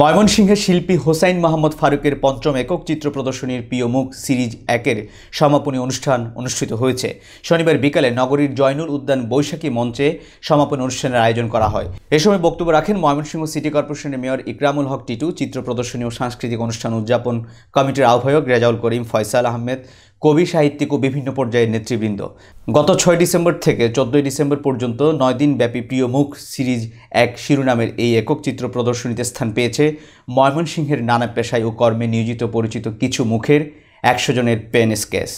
ময়মনসিংহের শিল্পী হোসাইন মাহমুদ ফারুকের পঞ্চম একক চিত্র প্রদর্শনীর প্রিয় মুখ সিরিজ একের সমাপনী অনুষ্ঠান অনুষ্ঠিত হয়েছে শনিবার বিকালে নগরীর জয়নুল উদ্যান বৈশাখী মঞ্চে সমাপনী অনুষ্ঠানের আয়োজন করা হয় এ সময় বক্তব্য রাখেন ময়মনসিংহ সিটি কর্পোরেশনের মেয়র ইকরামুল হক টিটু চিত্র প্রদর্শনী ও সাংস্কৃতিক অনুষ্ঠান উদযাপন কমিটির আহ্বায়ক রেজাউল করিম ফয়সাল আহমেদ কবি সাহিত্যিক ও বিভিন্ন পর্যায়ের নেতৃবৃন্দ গত ছয় ডিসেম্বর থেকে চোদ্দই ডিসেম্বর পর্যন্ত নয় দিনব্যাপী মুখ সিরিজ এক শিরোনামের এই একক চিত্র প্রদর্শনীতে স্থান পেয়েছে ময়মনসিংহের নানা পেশায় ও কর্মে নিয়োজিত পরিচিত কিছু মুখের একশো জনের পেন স্কেচ